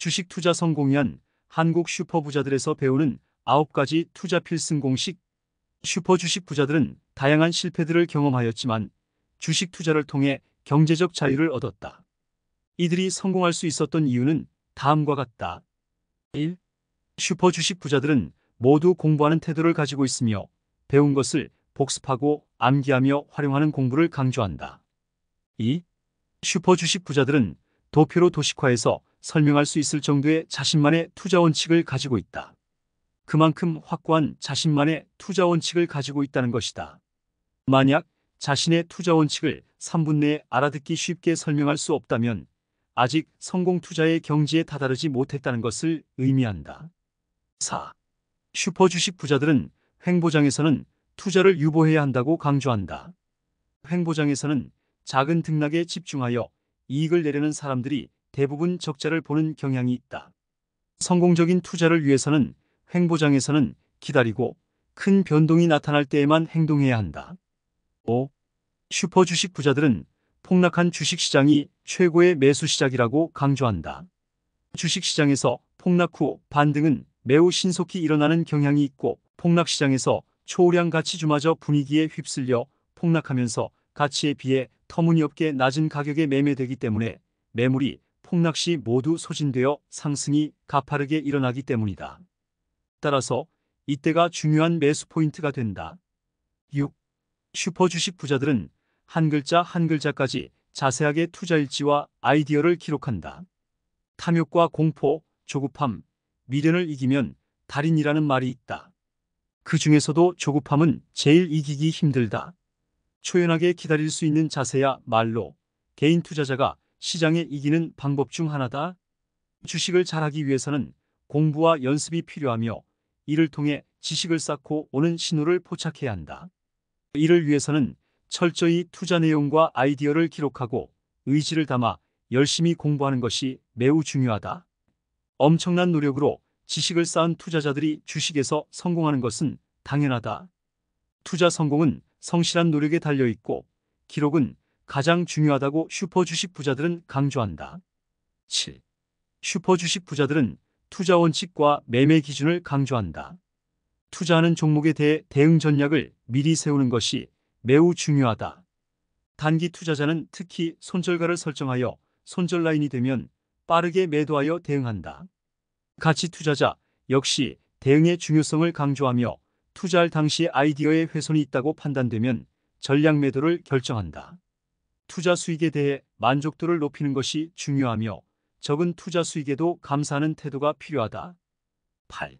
주식 투자 성공연 한국 슈퍼 부자들에서 배우는 9가지 투자 필승 공식 슈퍼 주식 부자들은 다양한 실패들을 경험하였지만 주식 투자를 통해 경제적 자유를 얻었다. 이들이 성공할 수 있었던 이유는 다음과 같다. 1. 슈퍼 주식 부자들은 모두 공부하는 태도를 가지고 있으며 배운 것을 복습하고 암기하며 활용하는 공부를 강조한다. 2. 슈퍼 주식 부자들은 도표로 도식화해서 설명할 수 있을 정도의 자신만의 투자 원칙을 가지고 있다. 그만큼 확고한 자신만의 투자 원칙을 가지고 있다는 것이다. 만약 자신의 투자 원칙을 3분 내에 알아듣기 쉽게 설명할 수 없다면 아직 성공 투자의 경지에 다다르지 못했다는 것을 의미한다. 4. 슈퍼 주식 부자들은 횡보장에서는 투자를 유보해야 한다고 강조한다. 횡보장에서는 작은 등락에 집중하여 이익을 내려는 사람들이 대부분 적자를 보는 경향이 있다. 성공적인 투자를 위해서는 횡보장에서는 기다리고 큰 변동이 나타날 때에만 행동해야 한다. 5. 슈퍼 주식 부자들은 폭락한 주식시장이 최고의 매수 시작이라고 강조한다. 주식시장에서 폭락 후 반등은 매우 신속히 일어나는 경향이 있고 폭락시장에서 초우량 가치주마저 분위기에 휩쓸려 폭락하면서 가치에 비해 터무니없게 낮은 가격에 매매되기 때문에 매물이 폭락시 모두 소진되어 상승이 가파르게 일어나기 때문이다. 따라서 이때가 중요한 매수 포인트가 된다. 6. 슈퍼 주식 부자들은 한 글자 한 글자까지 자세하게 투자 일지와 아이디어를 기록한다. 탐욕과 공포, 조급함, 미련을 이기면 달인이라는 말이 있다. 그 중에서도 조급함은 제일 이기기 힘들다. 초연하게 기다릴 수 있는 자세야 말로 개인 투자자가 시장에 이기는 방법 중 하나다. 주식을 잘하기 위해서는 공부와 연습이 필요하며 이를 통해 지식을 쌓고 오는 신호를 포착해야 한다. 이를 위해서는 철저히 투자 내용과 아이디어를 기록하고 의지를 담아 열심히 공부하는 것이 매우 중요하다. 엄청난 노력으로 지식을 쌓은 투자자들이 주식에서 성공하는 것은 당연하다. 투자 성공은 성실한 노력에 달려있고 기록은 가장 중요하다고 슈퍼 주식 부자들은 강조한다. 7. 슈퍼 주식 부자들은 투자 원칙과 매매 기준을 강조한다. 투자하는 종목에 대해 대응 전략을 미리 세우는 것이 매우 중요하다. 단기 투자자는 특히 손절가를 설정하여 손절 라인이 되면 빠르게 매도하여 대응한다. 가치 투자자 역시 대응의 중요성을 강조하며 투자할 당시 아이디어의 훼손이 있다고 판단되면 전략 매도를 결정한다. 투자 수익에 대해 만족도를 높이는 것이 중요하며 적은 투자 수익에도 감사하는 태도가 필요하다. 8.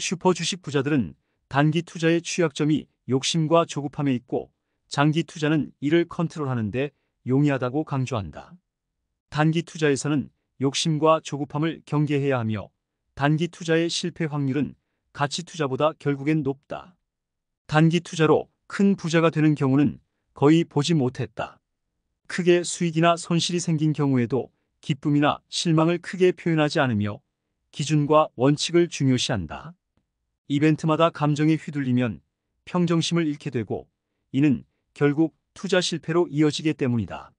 슈퍼 주식 부자들은 단기 투자의 취약점이 욕심과 조급함에 있고 장기 투자는 이를 컨트롤하는데 용이하다고 강조한다. 단기 투자에서는 욕심과 조급함을 경계해야 하며 단기 투자의 실패 확률은 가치 투자보다 결국엔 높다. 단기 투자로 큰 부자가 되는 경우는 거의 보지 못했다. 크게 수익이나 손실이 생긴 경우에도 기쁨이나 실망을 크게 표현하지 않으며 기준과 원칙을 중요시한다. 이벤트마다 감정에 휘둘리면 평정심을 잃게 되고 이는 결국 투자 실패로 이어지기 때문이다.